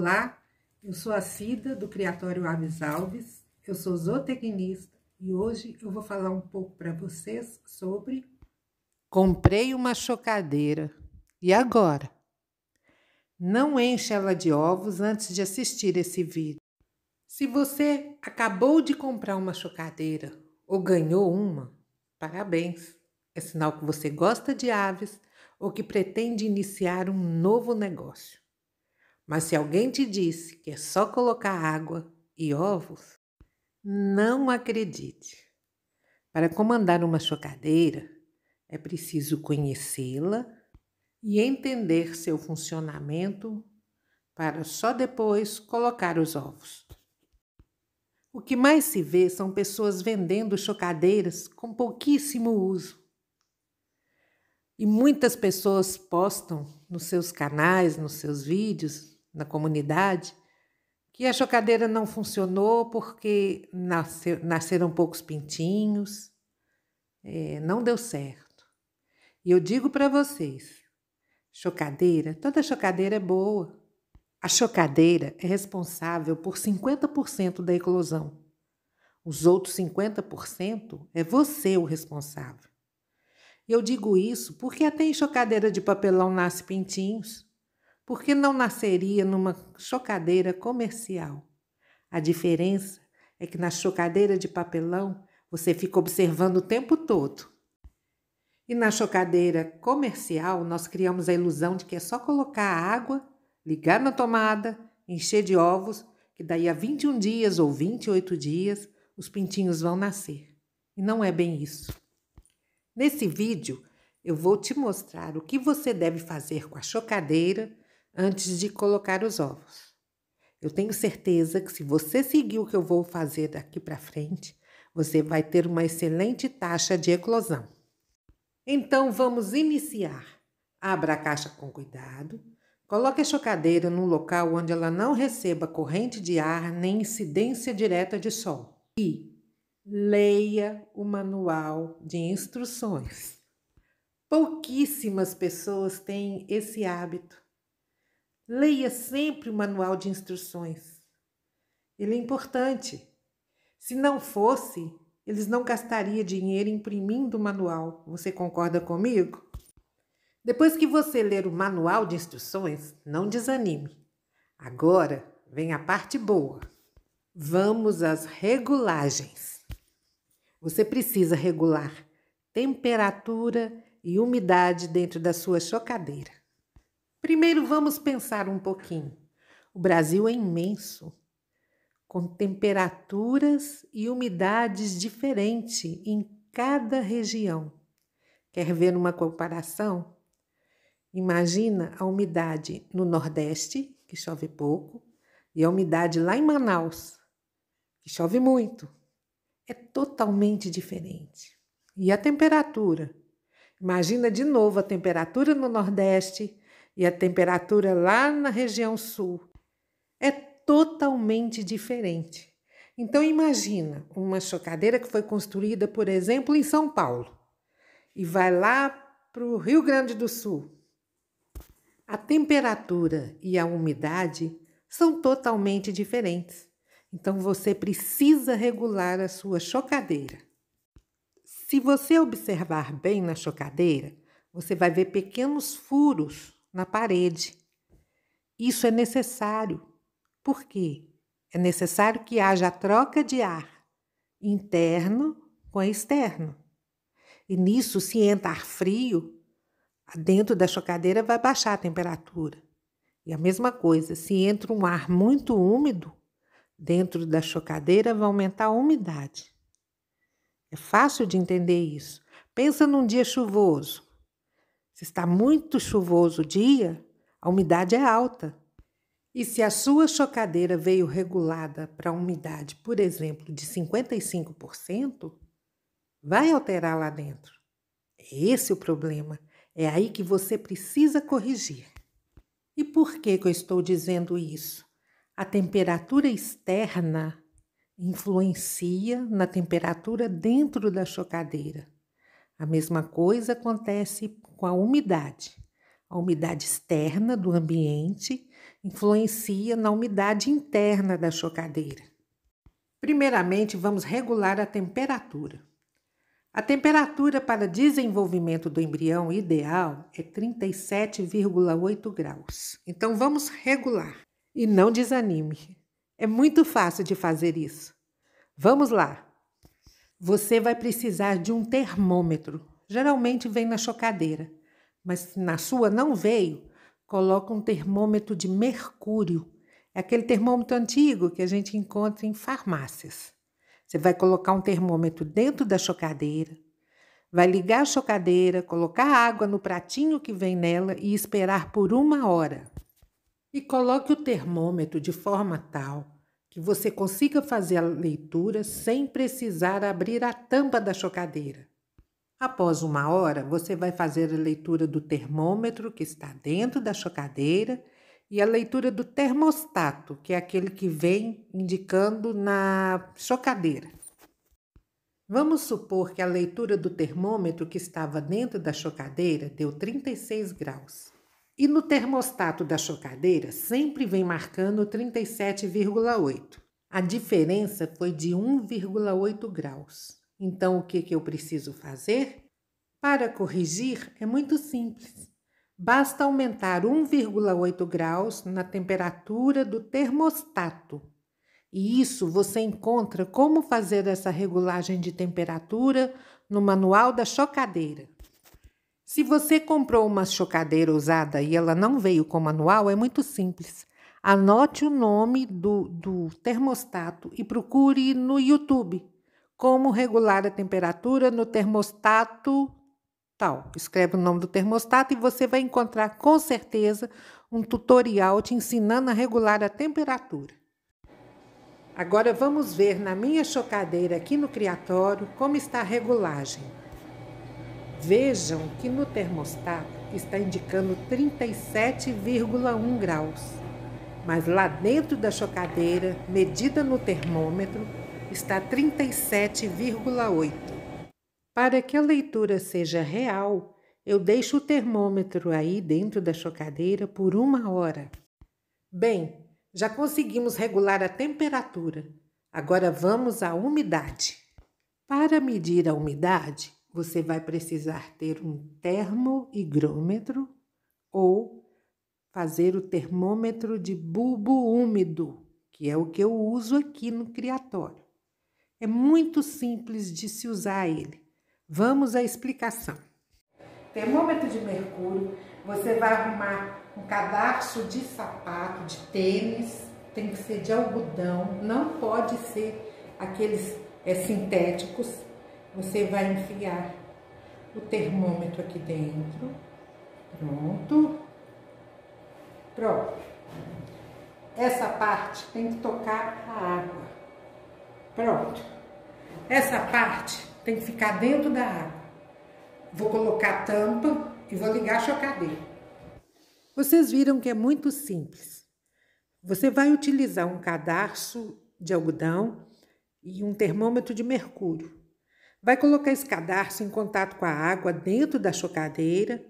Olá, eu sou a Cida do Criatório Aves Alves, eu sou zootecnista e hoje eu vou falar um pouco para vocês sobre Comprei uma chocadeira. E agora? Não enche ela de ovos antes de assistir esse vídeo. Se você acabou de comprar uma chocadeira ou ganhou uma, parabéns! É sinal que você gosta de aves ou que pretende iniciar um novo negócio. Mas se alguém te disse que é só colocar água e ovos, não acredite. Para comandar uma chocadeira, é preciso conhecê-la e entender seu funcionamento para só depois colocar os ovos. O que mais se vê são pessoas vendendo chocadeiras com pouquíssimo uso. E muitas pessoas postam nos seus canais, nos seus vídeos, na comunidade, que a chocadeira não funcionou porque nasceu, nasceram poucos pintinhos, é, não deu certo. E eu digo para vocês: chocadeira, toda chocadeira é boa. A chocadeira é responsável por 50% da eclosão. Os outros 50% é você o responsável. Eu digo isso porque até em chocadeira de papelão nasce pintinhos por que não nasceria numa chocadeira comercial? A diferença é que na chocadeira de papelão você fica observando o tempo todo. E na chocadeira comercial nós criamos a ilusão de que é só colocar a água, ligar na tomada, encher de ovos, que daí a 21 dias ou 28 dias os pintinhos vão nascer. E não é bem isso. Nesse vídeo eu vou te mostrar o que você deve fazer com a chocadeira antes de colocar os ovos. Eu tenho certeza que se você seguir o que eu vou fazer daqui para frente, você vai ter uma excelente taxa de eclosão. Então vamos iniciar. Abra a caixa com cuidado. Coloque a chocadeira num local onde ela não receba corrente de ar nem incidência direta de sol. E leia o manual de instruções. Pouquíssimas pessoas têm esse hábito. Leia sempre o manual de instruções. Ele é importante. Se não fosse, eles não gastariam dinheiro imprimindo o manual. Você concorda comigo? Depois que você ler o manual de instruções, não desanime. Agora vem a parte boa. Vamos às regulagens. Você precisa regular temperatura e umidade dentro da sua chocadeira. Primeiro vamos pensar um pouquinho. O Brasil é imenso, com temperaturas e umidades diferentes em cada região. Quer ver uma comparação? Imagina a umidade no Nordeste, que chove pouco, e a umidade lá em Manaus, que chove muito. É totalmente diferente. E a temperatura? Imagina de novo a temperatura no Nordeste e a temperatura lá na região sul é totalmente diferente. Então imagina uma chocadeira que foi construída, por exemplo, em São Paulo e vai lá para o Rio Grande do Sul. A temperatura e a umidade são totalmente diferentes. Então você precisa regular a sua chocadeira. Se você observar bem na chocadeira, você vai ver pequenos furos na parede. Isso é necessário. Por quê? É necessário que haja troca de ar interno com externo. E nisso, se entra ar frio, dentro da chocadeira vai baixar a temperatura. E a mesma coisa, se entra um ar muito úmido, dentro da chocadeira vai aumentar a umidade. É fácil de entender isso. Pensa num dia chuvoso. Se está muito chuvoso o dia, a umidade é alta. E se a sua chocadeira veio regulada para umidade, por exemplo, de 55%, vai alterar lá dentro. É esse o problema. É aí que você precisa corrigir. E por que, que eu estou dizendo isso? A temperatura externa influencia na temperatura dentro da chocadeira. A mesma coisa acontece com a umidade. A umidade externa do ambiente influencia na umidade interna da chocadeira. Primeiramente, vamos regular a temperatura. A temperatura para desenvolvimento do embrião ideal é 37,8 graus. Então vamos regular e não desanime. É muito fácil de fazer isso. Vamos lá! Você vai precisar de um termômetro. Geralmente vem na chocadeira, mas se na sua não veio, coloca um termômetro de mercúrio. É aquele termômetro antigo que a gente encontra em farmácias. Você vai colocar um termômetro dentro da chocadeira, vai ligar a chocadeira, colocar água no pratinho que vem nela e esperar por uma hora. E coloque o termômetro de forma tal que você consiga fazer a leitura sem precisar abrir a tampa da chocadeira. Após uma hora, você vai fazer a leitura do termômetro que está dentro da chocadeira e a leitura do termostato, que é aquele que vem indicando na chocadeira. Vamos supor que a leitura do termômetro que estava dentro da chocadeira deu 36 graus. E no termostato da chocadeira sempre vem marcando 37,8. A diferença foi de 1,8 graus. Então o que, que eu preciso fazer? Para corrigir é muito simples. Basta aumentar 1,8 graus na temperatura do termostato. E isso você encontra como fazer essa regulagem de temperatura no manual da chocadeira. Se você comprou uma chocadeira usada e ela não veio com manual, é muito simples. Anote o nome do, do termostato e procure no YouTube como regular a temperatura no termostato tal. Escreve o nome do termostato e você vai encontrar com certeza um tutorial te ensinando a regular a temperatura. Agora vamos ver na minha chocadeira aqui no criatório como está a regulagem. Vejam que no termostato está indicando 37,1 graus, mas lá dentro da chocadeira, medida no termômetro, está 37,8. Para que a leitura seja real, eu deixo o termômetro aí dentro da chocadeira por uma hora. Bem, já conseguimos regular a temperatura. Agora vamos à umidade. Para medir a umidade, você vai precisar ter um termohigrômetro ou fazer o termômetro de bulbo úmido, que é o que eu uso aqui no criatório. É muito simples de se usar ele. Vamos à explicação. Termômetro de mercúrio, você vai arrumar um cadarço de sapato, de tênis, tem que ser de algodão, não pode ser aqueles é, sintéticos você vai enfiar o termômetro aqui dentro. Pronto. Pronto. Essa parte tem que tocar a água. Pronto. Essa parte tem que ficar dentro da água. Vou colocar a tampa e vou ligar a chocadeira. Vocês viram que é muito simples. Você vai utilizar um cadarço de algodão e um termômetro de mercúrio. Vai colocar esse cadarço em contato com a água dentro da chocadeira,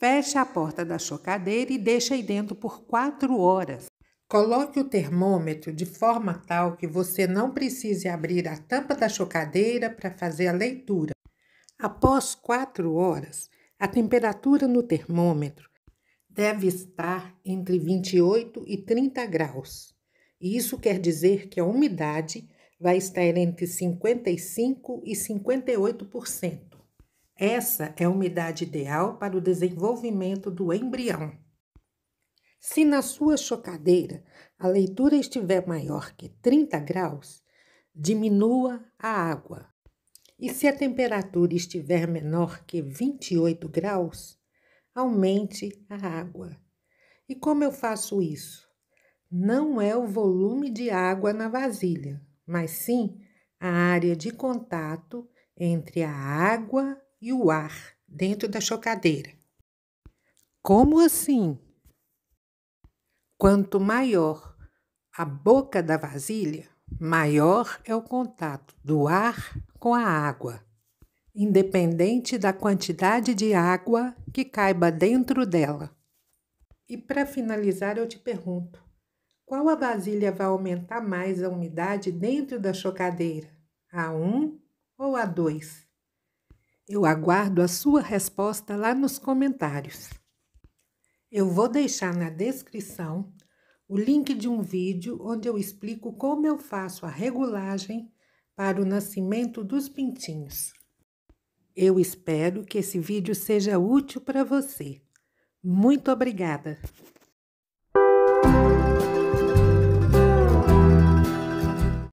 fecha a porta da chocadeira e deixa aí dentro por 4 horas. Coloque o termômetro de forma tal que você não precise abrir a tampa da chocadeira para fazer a leitura. Após 4 horas, a temperatura no termômetro deve estar entre 28 e 30 graus. Isso quer dizer que a umidade vai estar entre 55% e 58%. Essa é a umidade ideal para o desenvolvimento do embrião. Se na sua chocadeira a leitura estiver maior que 30 graus, diminua a água. E se a temperatura estiver menor que 28 graus, aumente a água. E como eu faço isso? Não é o volume de água na vasilha, mas sim a área de contato entre a água e o ar dentro da chocadeira. Como assim? Quanto maior a boca da vasilha, maior é o contato do ar com a água, independente da quantidade de água que caiba dentro dela. E para finalizar, eu te pergunto: qual a vasilha vai aumentar mais a umidade dentro da chocadeira? A 1 ou a 2? Eu aguardo a sua resposta lá nos comentários. Eu vou deixar na descrição o link de um vídeo onde eu explico como eu faço a regulagem para o nascimento dos pintinhos. Eu espero que esse vídeo seja útil para você. Muito obrigada!